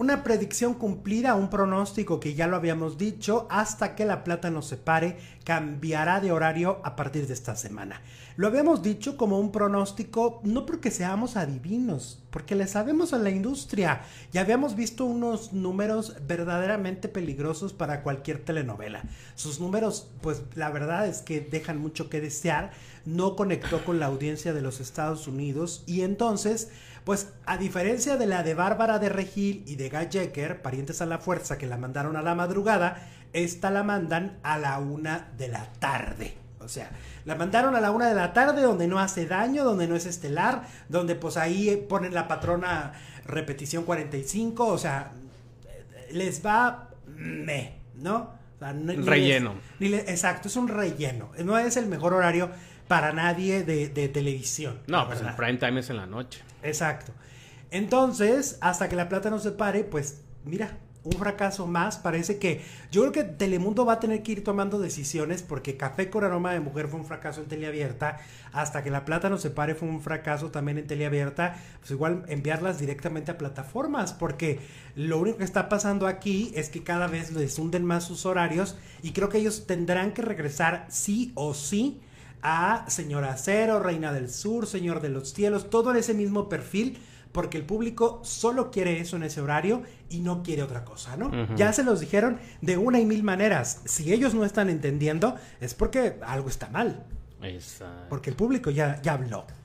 una predicción cumplida, un pronóstico que ya lo habíamos dicho, hasta que la plata nos separe, cambiará de horario a partir de esta semana. Lo habíamos dicho como un pronóstico, no porque seamos adivinos, porque le sabemos a la industria. Ya habíamos visto unos números verdaderamente peligrosos para cualquier telenovela. Sus números, pues la verdad es que dejan mucho que desear. No conectó con la audiencia de los Estados Unidos y entonces, pues a diferencia de la de Bárbara de Regil y de llega parientes a la fuerza que la mandaron a la madrugada, esta la mandan a la una de la tarde. O sea, la mandaron a la una de la tarde donde no hace daño, donde no es estelar, donde pues ahí ponen la patrona repetición 45, o sea, les va me, ¿no? Un relleno. exacto, es un relleno. No es el mejor horario para nadie de, de televisión. No, pues el prime time es en la noche. Exacto. Entonces, hasta que la plata no se pare, pues mira, un fracaso más. Parece que yo creo que Telemundo va a tener que ir tomando decisiones porque Café con Aroma de Mujer fue un fracaso en teleabierta. Hasta que La Plata no se pare fue un fracaso también en teleabierta. Pues igual enviarlas directamente a plataformas porque lo único que está pasando aquí es que cada vez les hunden más sus horarios y creo que ellos tendrán que regresar sí o sí a Señora Cero, Reina del Sur, Señor de los Cielos, todo en ese mismo perfil porque el público solo quiere eso en ese horario y no quiere otra cosa, ¿no? Ya se los dijeron de una y mil maneras. Si ellos no están entendiendo, es porque algo está mal. Porque el público ya, ya habló.